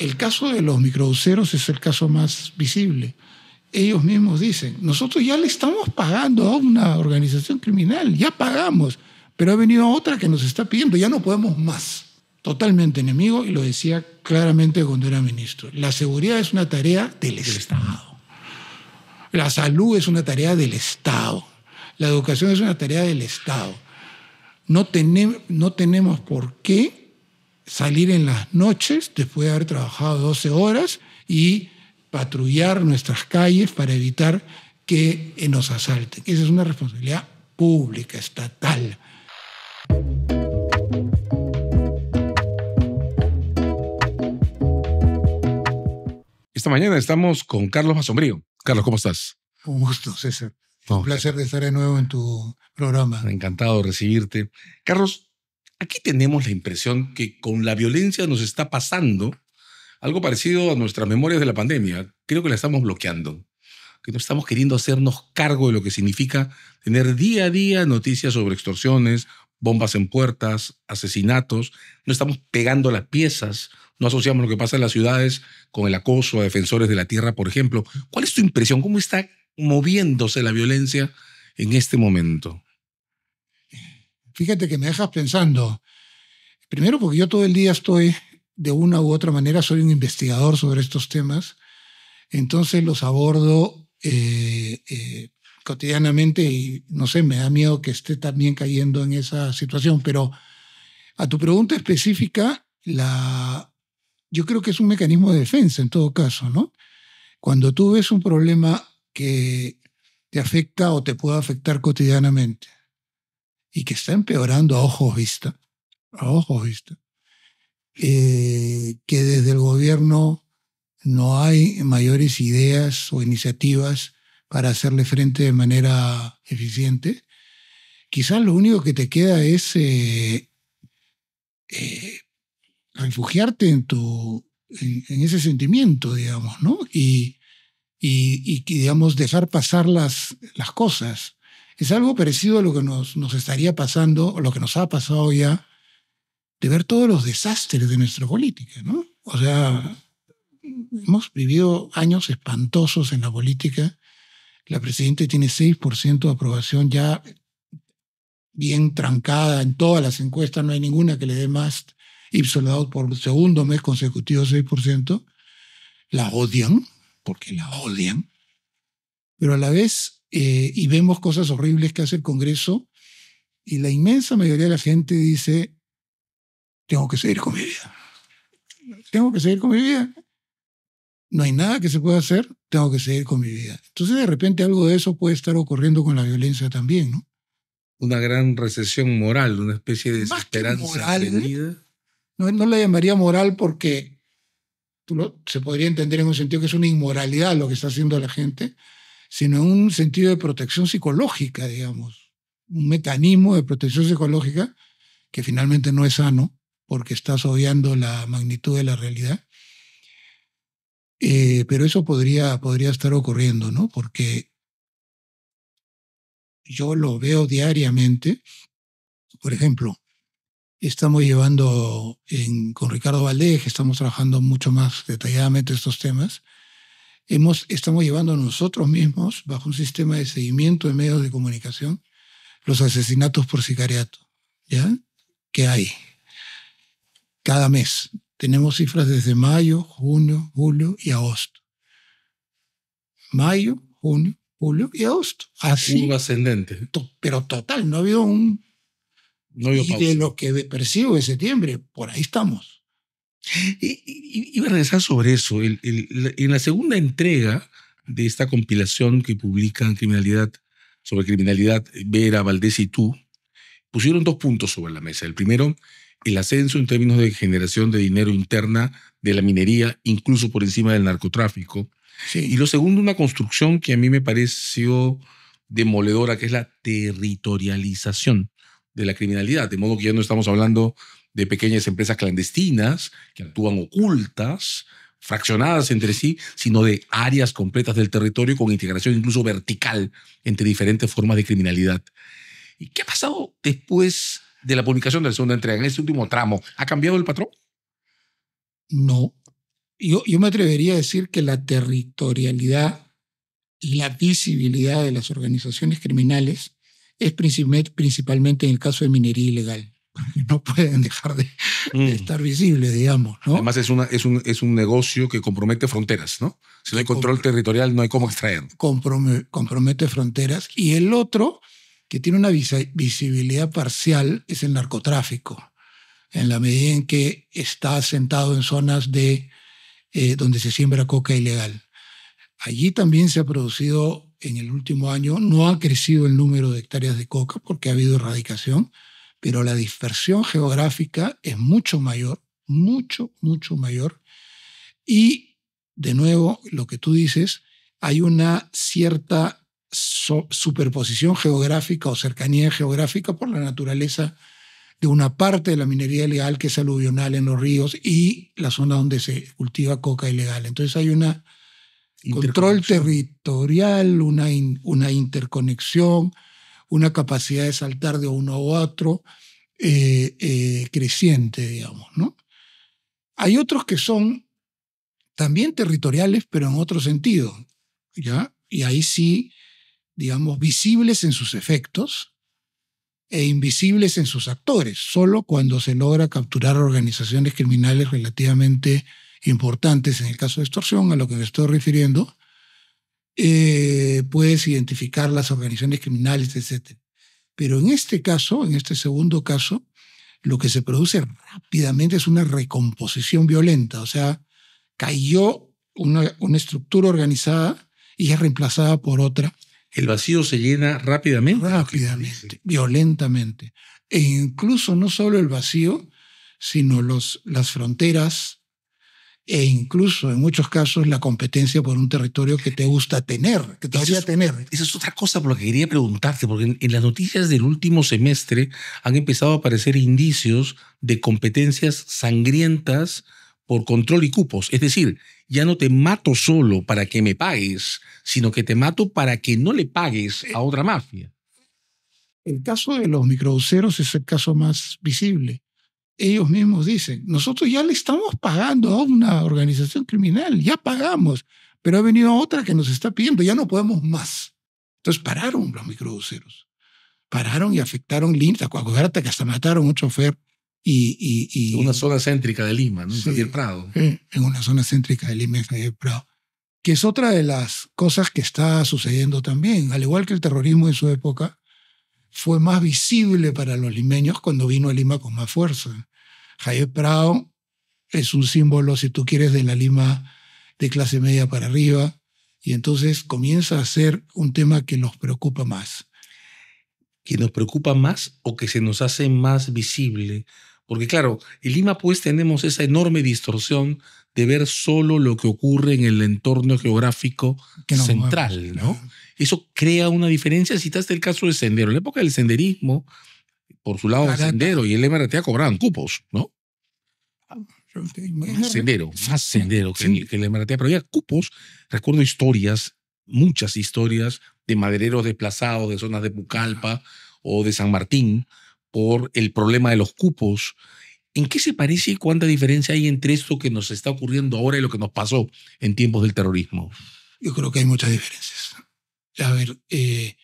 El caso de los microduceros es el caso más visible. Ellos mismos dicen, nosotros ya le estamos pagando a una organización criminal, ya pagamos, pero ha venido otra que nos está pidiendo, ya no podemos más. Totalmente enemigo, y lo decía claramente cuando era ministro. La seguridad es una tarea del Estado. La salud es una tarea del Estado. La educación es una tarea del Estado. no tenemos por qué salir en las noches, después de haber trabajado 12 horas, y patrullar nuestras calles para evitar que nos asalten. Esa es una responsabilidad pública, estatal. Esta mañana estamos con Carlos Asombrío. Carlos, ¿cómo estás? Un gusto, César. Oh, Un placer estar de nuevo en tu programa. Encantado de recibirte. Carlos, Aquí tenemos la impresión que con la violencia nos está pasando algo parecido a nuestras memorias de la pandemia. Creo que la estamos bloqueando, que no estamos queriendo hacernos cargo de lo que significa tener día a día noticias sobre extorsiones, bombas en puertas, asesinatos. No estamos pegando las piezas, no asociamos lo que pasa en las ciudades con el acoso a defensores de la tierra, por ejemplo. ¿Cuál es tu impresión? ¿Cómo está moviéndose la violencia en este momento? fíjate que me dejas pensando. Primero porque yo todo el día estoy, de una u otra manera, soy un investigador sobre estos temas, entonces los abordo eh, eh, cotidianamente y no sé, me da miedo que esté también cayendo en esa situación, pero a tu pregunta específica, la, yo creo que es un mecanismo de defensa en todo caso, ¿no? Cuando tú ves un problema que te afecta o te puede afectar cotidianamente y que está empeorando a ojos vista, a ojos vista, eh, que desde el gobierno no hay mayores ideas o iniciativas para hacerle frente de manera eficiente. Quizás lo único que te queda es eh, eh, refugiarte en, tu, en, ese sentimiento, digamos, ¿no? Y, y, digamos, dejar pasar las, las cosas. Es algo parecido a lo que nos, estaría pasando, o lo que nos ha pasado ya, de ver todos los desastres de nuestra política, ¿no? O sea, hemos vivido años espantosos en la política. La presidenta tiene 6% de aprobación ya bien trancada en todas las encuestas, no hay ninguna que le dé más soldados por segundo mes consecutivo 6%. La odian, porque la odian, pero a la vez eh, y vemos cosas horribles que hace el Congreso y la inmensa mayoría de la gente dice, tengo que seguir con mi vida. Tengo que seguir con mi vida. No hay nada que se pueda hacer, tengo que seguir con mi vida. Entonces de repente algo de eso puede estar ocurriendo con la violencia también, ¿no? Una gran recesión moral, una especie de desesperanza. Moral, ¿eh? no, no la llamaría moral porque se podría entender en un sentido que es una inmoralidad lo que está haciendo la gente, sino un sentido de protección psicológica, digamos, un mecanismo de protección psicológica que finalmente no es sano porque estás obviando la magnitud de la realidad. Eh, pero eso podría, podría estar ocurriendo, ¿no? Porque yo lo veo diariamente. Por ejemplo, estamos llevando con Ricardo Valdez, estamos trabajando mucho más detalladamente estos temas, estamos llevando nosotros mismos, bajo un sistema de seguimiento de medios de comunicación, los asesinatos por sicariato, ¿ya? ¿Qué hay cada mes. Tenemos cifras desde mayo, junio, julio y agosto. Mayo, junio, julio y agosto. Así. Un ascendente. pero total, no ha habido un... No y de lo que percibo de septiembre, por ahí estamos. Y, iba a regresar sobre eso. en la segunda entrega de esta compilación que publican Criminalidad sobre Criminalidad, eh, Vera, Valdés y tú, pusieron dos puntos sobre la mesa. El primero, el ascenso en términos de generación de dinero interna de la minería, incluso por encima del narcotráfico. Y lo segundo, una construcción que a mí me pareció demoledora, que es la territorialización de la criminalidad. De modo que ya no estamos hablando de pequeñas empresas clandestinas que actúan ocultas, fraccionadas entre sí, sino de áreas completas del territorio con integración incluso vertical entre diferentes formas de criminalidad. ¿Y qué ha pasado después de la publicación de la segunda entrega, en este último tramo? ¿Ha cambiado el patrón? No. Yo, yo me atrevería a decir que la territorialidad y la visibilidad de las organizaciones criminales es principalmente en el caso de minería ilegal no pueden dejar de, mm. estar visibles, digamos. ¿no? Además, es, una, es, un, es un negocio que compromete fronteras, ¿no? Si no hay control territorial, no hay cómo extraer. compromete fronteras. Y el otro, que tiene una visibilidad parcial, es el narcotráfico. En la medida en que está asentado en zonas de, eh, donde se siembra coca ilegal. Allí también se ha producido en el último año, no ha crecido el número de hectáreas de coca porque ha habido erradicación, pero la dispersión geográfica es mucho mayor, mucho, mucho mayor. Y, de nuevo, lo que tú dices, hay una cierta superposición geográfica o cercanía geográfica por la naturaleza de una parte de la minería ilegal que es aluvional en los ríos y la zona donde se cultiva coca ilegal. Entonces hay un control territorial, una, una interconexión una capacidad de saltar de uno a otro eh, eh, creciente, digamos, ¿no? Hay otros que son también territoriales, pero en otro sentido, ¿ya? Y ahí sí, digamos, visibles en sus efectos e invisibles en sus actores, solo cuando se logra capturar organizaciones criminales relativamente importantes, en el caso de extorsión, a lo que me estoy refiriendo, eh, puedes identificar las organizaciones criminales, etc. Pero en este caso, en este segundo caso, lo que se produce rápidamente es una recomposición violenta, o sea, cayó una, una estructura organizada y es reemplazada por otra. El vacío se llena rápidamente. Rápidamente, violentamente. E incluso no solo el vacío, sino los, las fronteras, e incluso en muchos casos la competencia por un territorio que te gusta tener, que te gustaría tener. Esa es otra cosa por la que quería preguntarte, porque en, las noticias del último semestre han empezado a aparecer indicios de competencias sangrientas por control y cupos. Es decir, ya no te mato solo para que me pagues, sino que te mato para que no le pagues a eh. otra mafia. El caso de los microbuseros es el caso más visible ellos mismos dicen, nosotros ya le estamos pagando a una organización criminal, ya pagamos, pero ha venido otra que nos está pidiendo, ya no podemos más. Entonces pararon los microduceros, pararon y afectaron Lima, acuérdate que hasta mataron un chofer y... y, una zona céntrica de Lima, ¿no? Prado. En una zona céntrica de Lima, en el Prado, que es otra de las cosas que está sucediendo también, al igual que el terrorismo en su época, fue más visible para los limeños cuando vino a Lima con más fuerza. Javier Prado es un símbolo, si tú quieres, de la Lima de clase media para arriba, y entonces comienza a ser un tema que nos preocupa más. Que nos preocupa más o que se nos hace más visible, porque claro, en Lima pues tenemos esa enorme distorsión de ver solo lo que ocurre en el entorno geográfico central, ¿no? Eso crea una diferencia. Citaste el caso del sendero. En la época del senderismo, por su lado, el sendero y el MRTA cobraban cupos, ¿no? Ah, sendero, más sendero que, el, que pero había cupos. Recuerdo historias, muchas historias de madereros desplazados de zonas de Bucalpa o de San Martín por el problema de los cupos ¿En qué se parece y cuánta diferencia hay entre esto que nos está ocurriendo ahora y lo que nos pasó en tiempos del terrorismo? Yo creo que hay muchas diferencias. A ver, eh,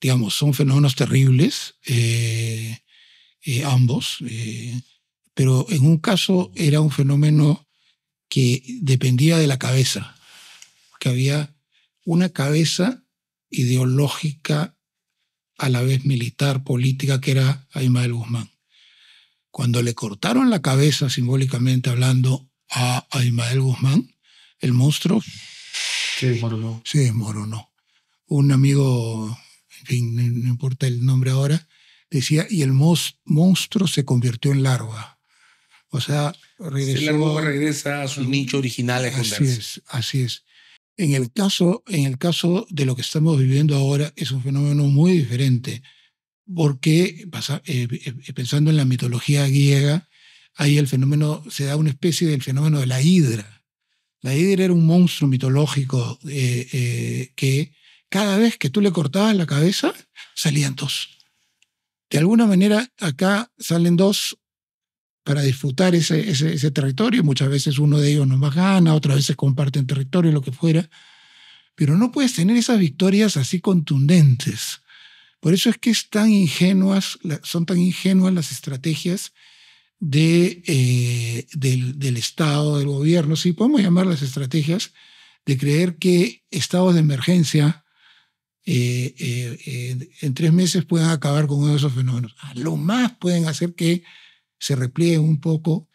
digamos, son fenómenos terribles, eh, eh, ambos, pero en un caso era un fenómeno que dependía de la cabeza, que había una cabeza ideológica a la vez militar, política, que era Aymar Guzmán cuando le cortaron la cabeza, simbólicamente hablando, a, a Ismael Guzmán, el monstruo, se desmoronó. Se no Un amigo, en fin, no importa el nombre ahora, decía, y el monstruo se convirtió en larva. O sea, regresó, regresa a su nicho original. así es, así es. En el, caso, en el caso de lo que estamos viviendo ahora, es un fenómeno muy diferente porque eh, eh, eh, pensando en la mitología griega, ahí el fenómeno, se da una especie del fenómeno de la hidra. La hidra era un monstruo mitológico que cada vez que tú le cortabas la cabeza, salían dos. De alguna manera, acá salen dos para disfrutar ese, territorio. Muchas veces uno de ellos no más gana, otras veces comparten territorio, lo que fuera. Pero no puedes tener esas victorias así contundentes por eso es que son tan ingenuas las estrategias eh, del, Estado, del gobierno, si podemos llamar las estrategias, de creer que estados de emergencia eh, eh, en tres meses puedan acabar con uno de esos fenómenos. A lo más pueden hacer que se repliegue un poco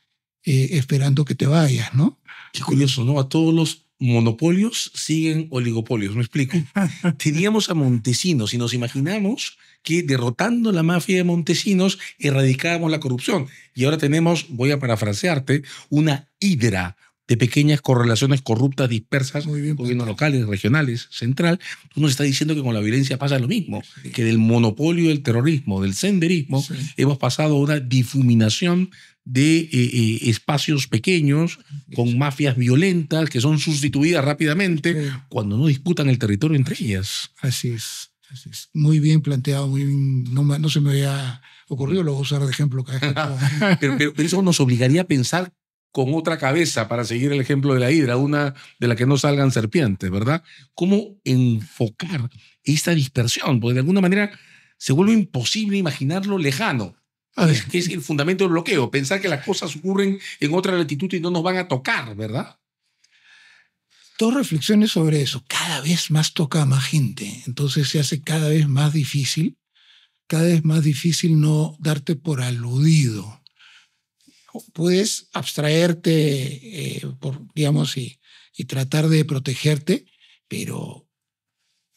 esperando que te vayas, ¿no? Qué curioso, ¿no? A todos los monopolios siguen oligopolios, me explico. Teníamos a Montesinos y nos imaginamos que derrotando la mafia de Montesinos erradicábamos la corrupción. Y ahora tenemos, voy a parafrasearte, una hidra de pequeñas correlaciones corruptas dispersas Muy bien, gobiernos locales, regionales, central. Tú nos está diciendo que con la violencia pasa lo mismo, que del monopolio del terrorismo, del senderismo, hemos pasado a una difuminación de eh, eh, espacios pequeños con mafias violentas que son sustituidas rápidamente cuando no disputan el territorio entre ellas. Así es. Muy bien planteado, muy No, se me había ocurrido, luego usar de ejemplo. pero eso nos obligaría a pensar con otra cabeza, para seguir el ejemplo de la hidra, una de la que no salgan serpientes, ¿verdad? ¿Cómo enfocar esta dispersión? Porque de alguna manera se vuelve imposible imaginarlo lejano. Es que es el fundamento del bloqueo, pensar que las cosas ocurren en otra latitud y no nos van a tocar, ¿verdad? Dos reflexiones sobre eso. Cada vez más toca a más gente, entonces se hace cada vez más difícil, cada vez más difícil no darte por aludido puedes abstraerte, eh, por, digamos, y, tratar de protegerte, pero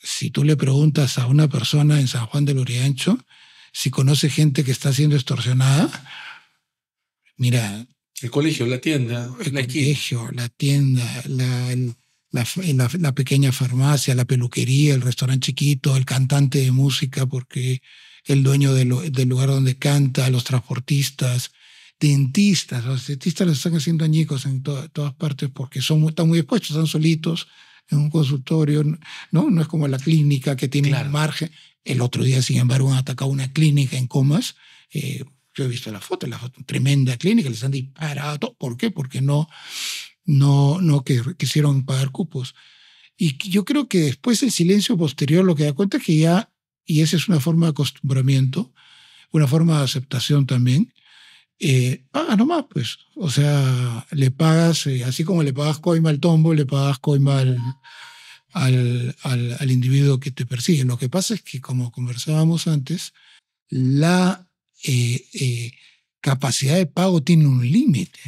si tú le preguntas a una persona en San Juan del Uriancho si conoce gente que está siendo extorsionada, mira. El colegio, la tienda. El colegio, la tienda, la, pequeña farmacia, la peluquería, el restaurante chiquito, el cantante de música, porque el dueño del lugar donde canta, los transportistas, dentistas, los dentistas los están haciendo añicos en todas partes porque son, están muy expuestos, están solitos en un consultorio, ¿no? No es como la clínica que tiene al margen. El otro día, sin embargo, han atacado una clínica en comas. Eh, yo he visto la foto, la foto, tremenda clínica, les han disparado. ¿Por qué? Porque no, no, no quisieron pagar cupos. Y yo creo que después el silencio posterior lo que da cuenta es que ya, y esa es una forma de acostumbramiento, una forma de aceptación también, eh, nomás, pues. O sea, le pagas, eh, así como le pagas coima al tombo, le pagas coima al, al, individuo que te persigue. Lo que pasa es que, como conversábamos antes, la eh, eh, capacidad de pago tiene un límite.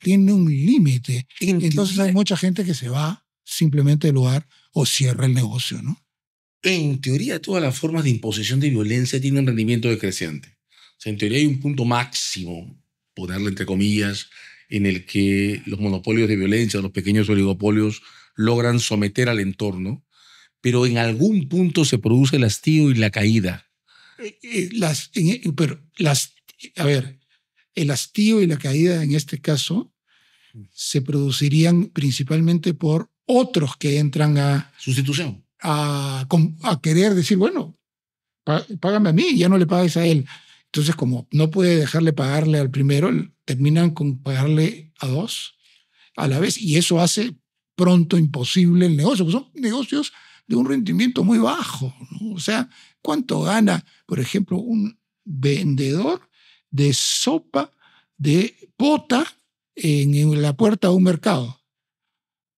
Tiene un límite. Entonces hay mucha gente que se va simplemente del lugar o cierra el negocio, ¿no? En teoría, todas las formas de imposición de violencia tienen un rendimiento decreciente en teoría hay un punto máximo, ponerlo entre comillas, en el que los monopolios de violencia, los pequeños oligopolios, logran someter al entorno, pero en algún punto se produce el hastío y la caída. Eh, eh, las, e, pero las, a ver, el hastío y la caída en este caso se producirían principalmente por otros que entran a... Sustitución. A, a querer decir, bueno, págame a mí, ya no le pagues a él. Entonces, como no puede dejarle pagarle al primero, terminan con pagarle a dos a la vez y eso hace pronto imposible el negocio, pues son negocios de un rendimiento muy bajo. O sea, ¿cuánto gana, por ejemplo, un vendedor de sopa de pota en, la puerta de un mercado?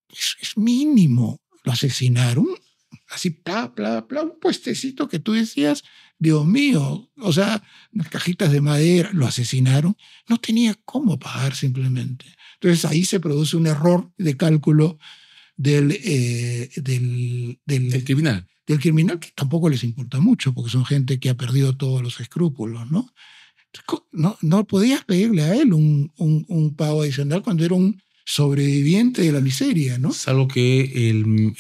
Pues es, mínimo. Lo asesinaron así, bla, bla, bla, un puestecito que tú decías, Dios mío, o sea, las cajitas de madera, lo asesinaron, no tenía cómo pagar simplemente. Entonces ahí se produce un error de cálculo del, eh, del, criminal. Del criminal que tampoco les importa mucho, porque son gente que ha perdido todos los escrúpulos, ¿no? No, no podías pedirle a él un, un pago adicional cuando era un sobreviviente de la miseria, ¿no? Es algo que el,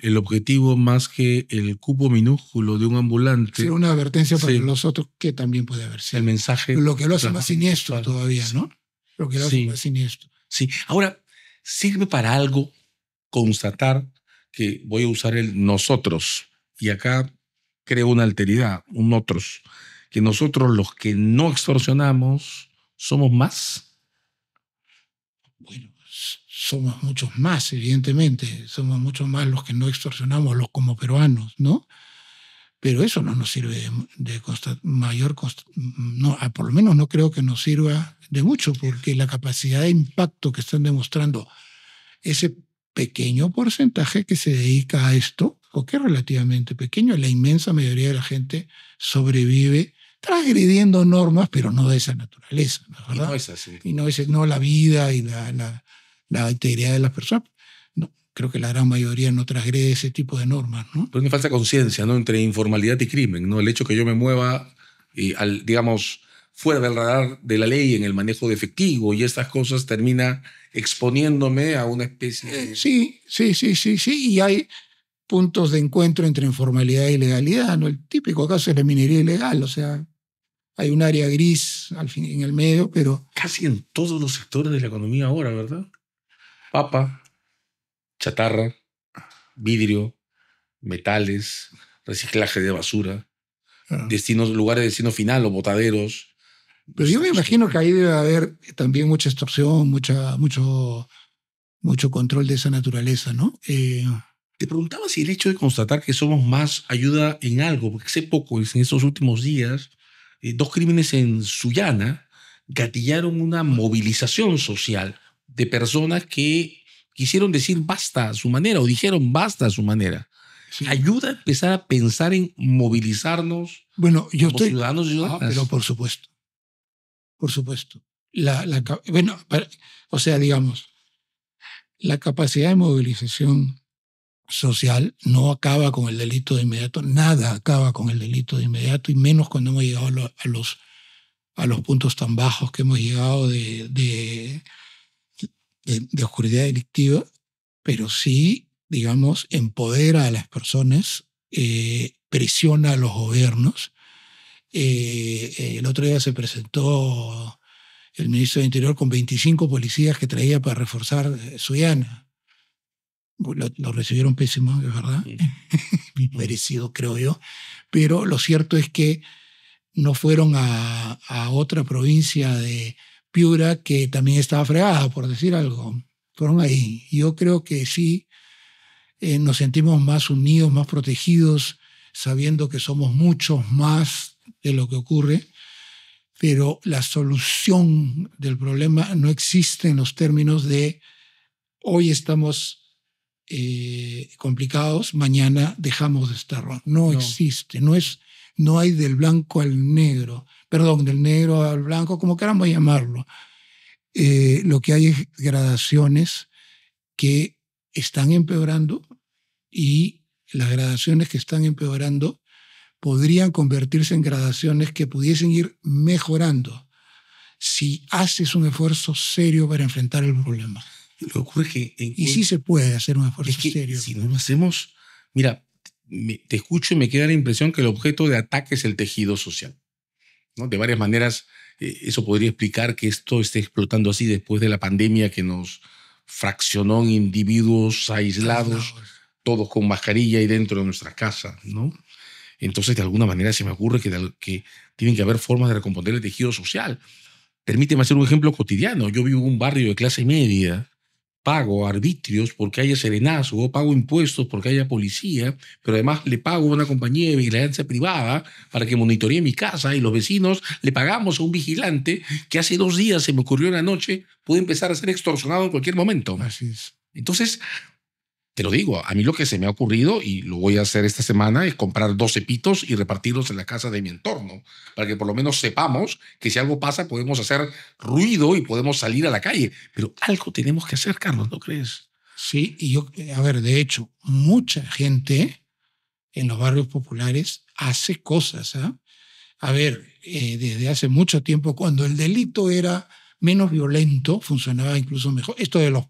el, objetivo más que el cupo minúsculo de un ambulante... Será una advertencia para los otros que también puede haber sido. El mensaje... Lo que lo hace más siniestro todavía, ¿no? Lo que lo hace más siniestro. Sí. Ahora, sirve para algo constatar que voy a usar el nosotros. Y acá creo una alteridad, un otros. Que nosotros los que no extorsionamos somos más somos muchos más, evidentemente, somos muchos más los que no extorsionamos, los como peruanos, ¿no? Pero eso no nos sirve de, mayor, ah, por lo menos no creo que nos sirva de mucho, porque la capacidad de impacto que están demostrando ese pequeño porcentaje que se dedica a esto, porque es relativamente pequeño, la inmensa mayoría de la gente sobrevive transgrediendo normas, pero no de esa naturaleza, ¿no? ¿verdad? Y no es así. Y no es, la vida y la la integridad de las personas. No, creo que la gran mayoría no transgrede ese tipo de normas. ¿no? Pero una falsa conciencia ¿no? entre informalidad y crimen. ¿no? El hecho que yo me mueva, y digamos, fuera del radar de la ley en el manejo de efectivo y estas cosas termina exponiéndome a una especie de... Sí, sí, sí, sí, sí. Y hay puntos de encuentro entre informalidad y legalidad. ¿no? El típico caso es la minería ilegal, o sea, hay un área gris al fin, en el medio, pero... Casi en todos los sectores de la economía ahora, ¿verdad? papa, chatarra, vidrio, metales, reciclaje de basura, ah. destinos, lugares de destino final o botaderos. Pero yo me pues, imagino que ahí debe haber también mucha extorsión, mucha, mucho, mucho control de esa naturaleza, ¿no? Eh, Te preguntaba si el hecho de constatar que somos más ayuda en algo, porque hace poco, en estos últimos días, eh, dos crímenes en Sullana gatillaron una movilización social de personas que quisieron decir basta a su manera o dijeron basta a su manera. Ayuda a empezar a pensar en movilizarnos bueno, yo como estoy... ciudadanos y ah, ciudadanas. pero por supuesto, por supuesto. La, bueno, o sea, digamos, la capacidad de movilización social no acaba con el delito de inmediato, nada acaba con el delito de inmediato, y menos cuando hemos llegado a los, a los puntos tan bajos que hemos llegado de de, oscuridad delictiva, pero sí, digamos, empodera a las personas, eh, presiona a los gobiernos. Eh, el otro día se presentó el ministro de Interior con 25 policías que traía para reforzar eh, Suyana. Lo, lo, recibieron pésimo, es verdad. Merecido, creo yo. Pero lo cierto es que no fueron a otra provincia de, Piura que también estaba fregada, por decir algo. Fueron ahí. Yo creo que sí, eh, nos sentimos más unidos, más protegidos, sabiendo que somos muchos más de lo que ocurre, pero la solución del problema no existe en los términos de hoy estamos eh, complicados, mañana dejamos de estarlo. No, no, existe, no, es, no hay del blanco al negro, perdón, del negro al blanco, como queramos llamarlo. Eh, lo que hay es gradaciones que están empeorando y las gradaciones que están empeorando podrían convertirse en gradaciones que pudiesen ir mejorando si haces un esfuerzo serio para enfrentar el problema. y sí se puede hacer un esfuerzo serio. Si no lo hacemos, mira, te escucho y me queda la impresión que el objeto de ataque es el tejido social. De varias maneras, eh, eso podría explicar que esto esté explotando así después de la pandemia que nos fraccionó en individuos aislados, todos con mascarilla y dentro de nuestra casa. ¿no? Entonces, de alguna manera se me ocurre que, que tienen que haber formas de recomponer el tejido social. Permíteme hacer un ejemplo cotidiano. Yo vivo en un barrio de clase media pago arbitrios porque haya serenazgo, pago impuestos porque haya policía, pero además le pago a una compañía de vigilancia privada para que monitoree mi casa y los vecinos le pagamos a un vigilante que hace dos días se me ocurrió en la noche, puede empezar a ser extorsionado en cualquier momento. Así es. Entonces, te lo digo, a mí lo que se me ha ocurrido y lo voy a hacer esta semana es comprar dos cepitos y repartirlos en la casa de mi entorno, para que por lo menos sepamos que si algo pasa podemos hacer ruido y podemos salir a la calle. Pero algo tenemos que hacer, Carlos, ¿no crees? Sí, y yo, a ver, de hecho, mucha gente en los barrios populares hace cosas. ¿ah? A ver, eh, desde hace mucho tiempo, cuando el delito era menos violento, funcionaba incluso mejor. Esto de los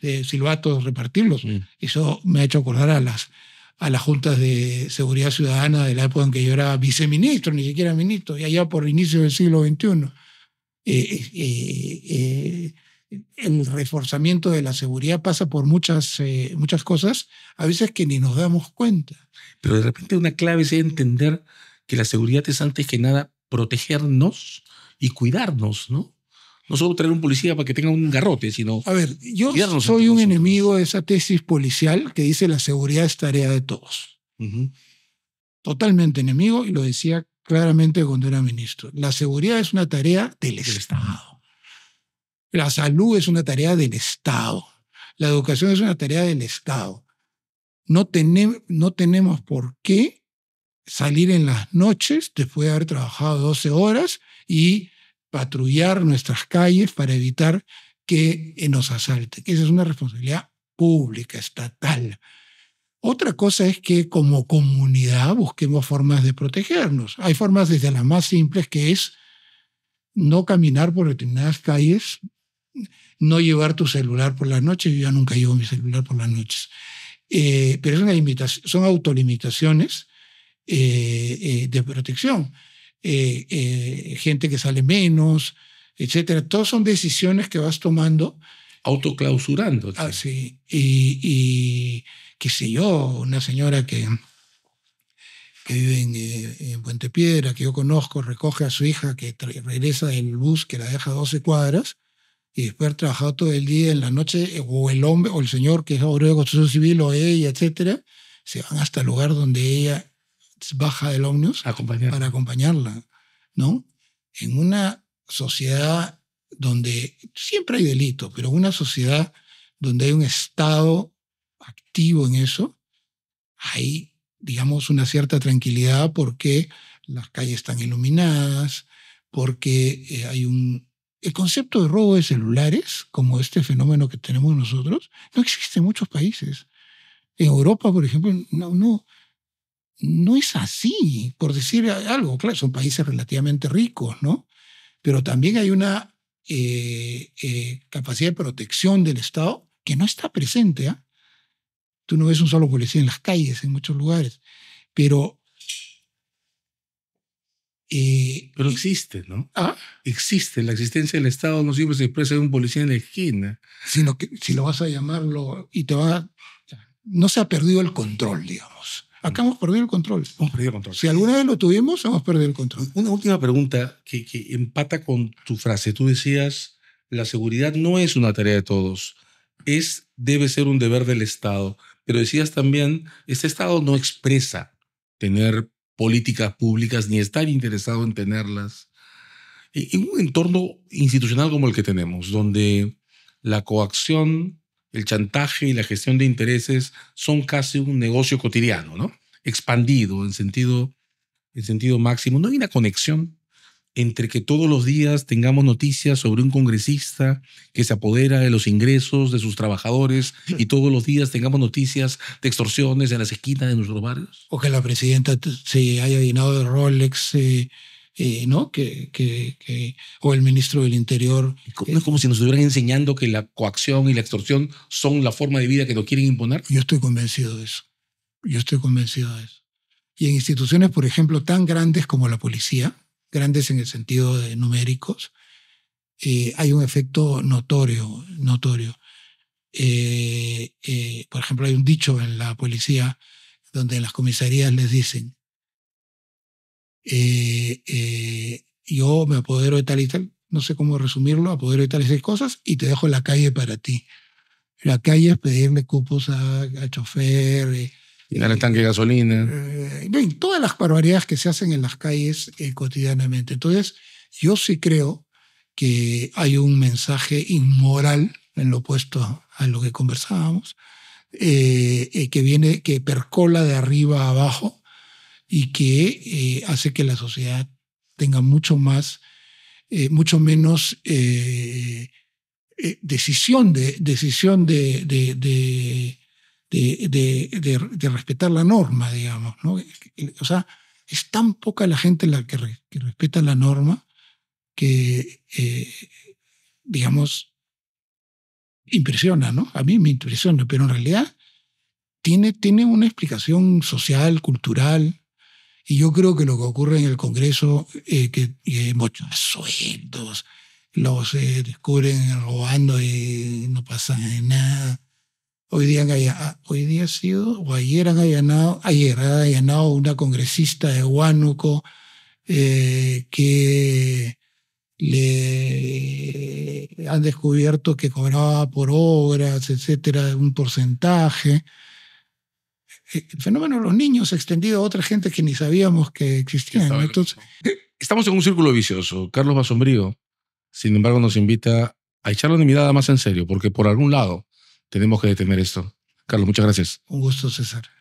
de silbatos, repartirlos. Mm. Eso me ha hecho acordar a las, a las juntas de seguridad ciudadana de la época en que yo era viceministro, ni siquiera ministro, y allá por inicio del siglo XXI. Eh, eh, eh, el reforzamiento de la seguridad pasa por muchas, muchas cosas, a veces que ni nos damos cuenta. Pero de repente una clave es entender que la seguridad es antes que nada protegernos y cuidarnos, ¿no? no solo traer un policía para que tenga un garrote, sino... A ver, yo soy un enemigo de esa tesis policial que dice la seguridad es tarea de todos. Totalmente enemigo y lo decía claramente cuando era ministro. La seguridad es una tarea del Estado. La salud es una tarea del Estado. La educación es una tarea del Estado. No, no tenemos por qué salir en las noches después de haber trabajado 12 horas y patrullar nuestras calles para evitar que eh, nos asalten. Esa es una responsabilidad pública, estatal. Otra cosa es que como comunidad busquemos formas de protegernos. Hay formas desde las más simples que es no caminar por determinadas calles, no llevar tu celular por la noche. Yo nunca llevo mi celular por las noches. Eh, pero es una limitación, son autolimitaciones eh, de protección. Eh, eh, gente que sale menos, etcétera. Todas son decisiones que vas tomando. Autoclausurando. Ah, sí. Y, y, qué sé yo, una señora que, que vive en, eh, en, Puente Piedra, que yo conozco, recoge a su hija que regresa del bus que la deja a 12 cuadras y después ha trabajado todo el día, en la noche, o el hombre, o el señor que es obrero de construcción civil, o ella, etcétera, se van hasta el lugar donde ella baja del ómnibus para acompañarla, ¿no? En una sociedad donde siempre hay delito, pero una sociedad donde hay un Estado activo en eso, hay, digamos, una cierta tranquilidad porque las calles están iluminadas, porque eh, hay un... El concepto de robo de celulares, como este fenómeno que tenemos nosotros, no existe en muchos países. En Europa, por ejemplo, no, no, no es así, por decir algo. Claro, son países relativamente ricos, ¿no? Pero también hay una eh, eh, capacidad de protección del Estado que no está presente. ¿ah? Tú no ves un solo policía en las calles, en muchos lugares. Pero. Eh, pero existe, ¿no? ¿Ah? Existe. La existencia del Estado no siempre se expresa de un policía en la esquina. Sino que si lo vas a llamarlo y te va. No se ha perdido el control, digamos. Acá hemos perdido el control. Hemos perdido el control. Si alguna vez lo tuvimos, hemos perdido el control. Una última pregunta que, que empata con tu frase. Tú decías, la seguridad no es una tarea de todos, es, debe ser un deber del Estado. Pero decías también, este Estado no expresa tener políticas públicas ni estar interesado en tenerlas. E, en un entorno institucional como el que tenemos, donde la coacción el chantaje y la gestión de intereses son casi un negocio cotidiano, ¿no? Expandido en sentido, en sentido máximo. No hay una conexión entre que todos los días tengamos noticias sobre un congresista que se apodera de los ingresos de sus trabajadores y todos los días tengamos noticias de extorsiones en las esquinas de nuestros barrios. O que la presidenta se haya llenado de Rolex. Eh, eh, ¿no? Que, o el ministro del Interior. Es eh, como si nos estuvieran enseñando que la coacción y la extorsión son la forma de vida que nos quieren imponer. Yo estoy convencido de eso. Yo estoy convencido de eso. Y en instituciones, por ejemplo, tan grandes como la policía, grandes en el sentido de numéricos, eh, hay un efecto notorio, notorio. por ejemplo, hay un dicho en la policía donde en las comisarías les dicen, eh, eh, yo me apodero de tal y tal, no sé cómo resumirlo, apodero de tal y tal cosas y te dejo la calle para ti. La calle es pedirle cupos a, chofer. Eh, y Llenar el tanque de gasolina. Bien, todas las barbaridades que se hacen en las calles cotidianamente. Entonces, yo sí creo que hay un mensaje inmoral en lo opuesto a lo que conversábamos, que viene, que percola de arriba a abajo y que eh, hace que la sociedad tenga mucho más, eh, mucho menos eh, decisión, de, decisión de, de, de, respetar la norma, digamos. O sea, es tan poca la gente la que, que respeta la norma que, digamos, impresiona, ¿no? A mí me impresiona, pero en realidad tiene, tiene una explicación social, cultural, y yo creo que lo que ocurre en el Congreso, es eh, que, hay muchos sueldos, los eh, descubren robando y no pasa nada. Hoy día, ah, hoy día ha sido, o ayer han allanado, ayer ha allanado una congresista de Huánuco eh, que le han descubierto que cobraba por obras, etcétera, un porcentaje el fenómeno de los niños extendido a otra gente que ni sabíamos que existían. estamos en un círculo vicioso. Carlos Basombrío, sin embargo, nos invita a echarle de mirada más en serio, porque por algún lado tenemos que detener esto. Carlos, muchas gracias. Un gusto, César.